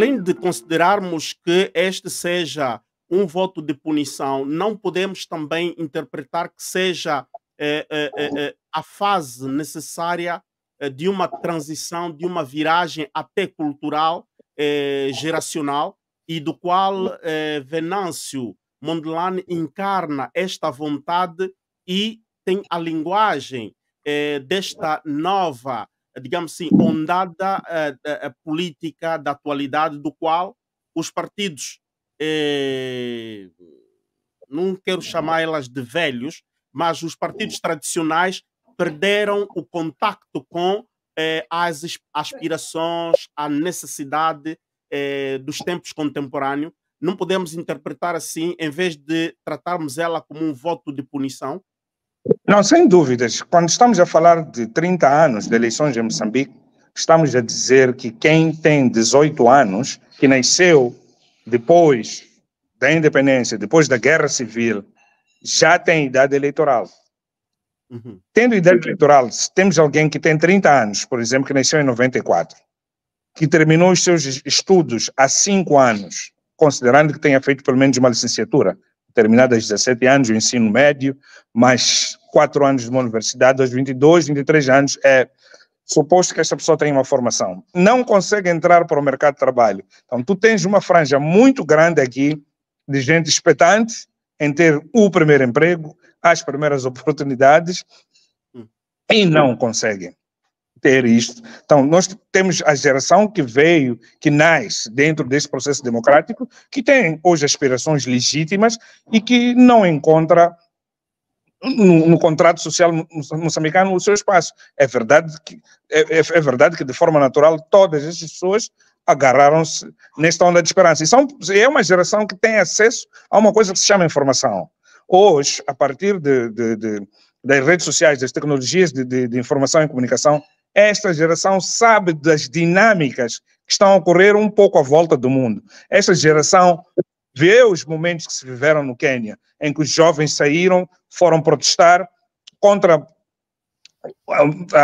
além de considerarmos que este seja um voto de punição, não podemos também interpretar que seja eh, eh, eh, a fase necessária de uma transição, de uma viragem até cultural, geracional, e do qual Venâncio Mondlane encarna esta vontade e tem a linguagem desta nova digamos assim, ondada uh, política da atualidade, do qual os partidos, eh, não quero chamar elas de velhos, mas os partidos tradicionais perderam o contacto com eh, as aspirações, a necessidade eh, dos tempos contemporâneos. Não podemos interpretar assim, em vez de tratarmos ela como um voto de punição, não, sem dúvidas. Quando estamos a falar de 30 anos de eleições em Moçambique, estamos a dizer que quem tem 18 anos, que nasceu depois da independência, depois da guerra civil, já tem idade eleitoral. Uhum. Tendo idade uhum. eleitoral, se temos alguém que tem 30 anos, por exemplo, que nasceu em 94, que terminou os seus estudos há 5 anos, considerando que tenha feito pelo menos uma licenciatura, terminado aos 17 anos o ensino médio, mais 4 anos de uma universidade, aos 22, 23 anos, é suposto que esta pessoa tenha uma formação. Não consegue entrar para o mercado de trabalho. Então, tu tens uma franja muito grande aqui de gente expectante em ter o primeiro emprego, as primeiras oportunidades, e não conseguem ter isto. Então, nós temos a geração que veio, que nasce dentro desse processo democrático, que tem hoje aspirações legítimas e que não encontra no, no contrato social moçambicano o seu espaço. É verdade que, é, é, é verdade que de forma natural, todas estas pessoas agarraram-se nesta onda de esperança. E são, é uma geração que tem acesso a uma coisa que se chama informação. Hoje, a partir de, de, de das redes sociais, das tecnologias de, de, de informação e comunicação, esta geração sabe das dinâmicas que estão a ocorrer um pouco à volta do mundo. Esta geração vê os momentos que se viveram no Quênia, em que os jovens saíram, foram protestar contra ah, ah,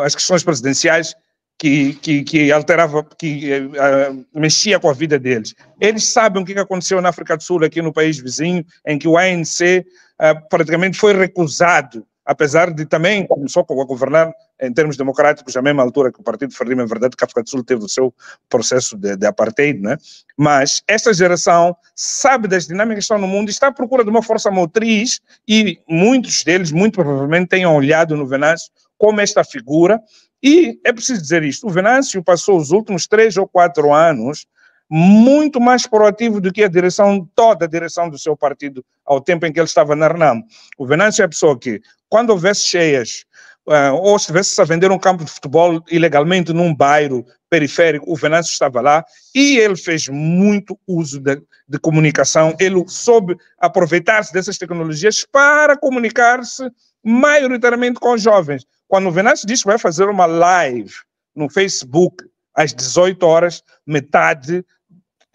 ah, as questões presidenciais que, que, que alterava, que uh, mexia com a vida deles. Eles sabem o é que aconteceu na África do Sul, aqui no país vizinho, em que o ANC uh, praticamente foi recusado apesar de também começou a governar em termos democráticos à mesma altura que o Partido Frelimo, em verdade, Cáfrica do Sul teve o seu processo de, de apartheid, né? Mas esta geração sabe das dinâmicas que estão no mundo está à procura de uma força motriz e muitos deles, muito provavelmente, tenham olhado no Venâncio como esta figura. E é preciso dizer isto, o Venâncio passou os últimos três ou quatro anos muito mais proativo do que a direção, toda a direção do seu partido, ao tempo em que ele estava na Renan. O Venâncio é a pessoa que quando houvesse cheias, eh, ou se estivesse a vender um campo de futebol ilegalmente num bairro periférico, o Venâncio estava lá e ele fez muito uso de, de comunicação. Ele soube aproveitar-se dessas tecnologias para comunicar-se maioritariamente com jovens. Quando o Venâncio disse que vai fazer uma live no Facebook às 18 horas, metade,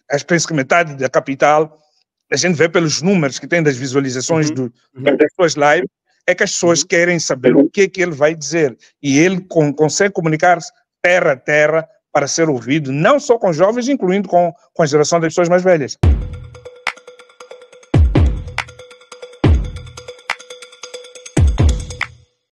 acho, penso que metade da capital, a gente vê pelos números que tem das visualizações uhum. do, uhum. das suas lives, é que as pessoas uhum. querem saber o que é que ele vai dizer. E ele com, consegue comunicar terra a terra para ser ouvido, não só com jovens, incluindo com, com a geração das pessoas mais velhas.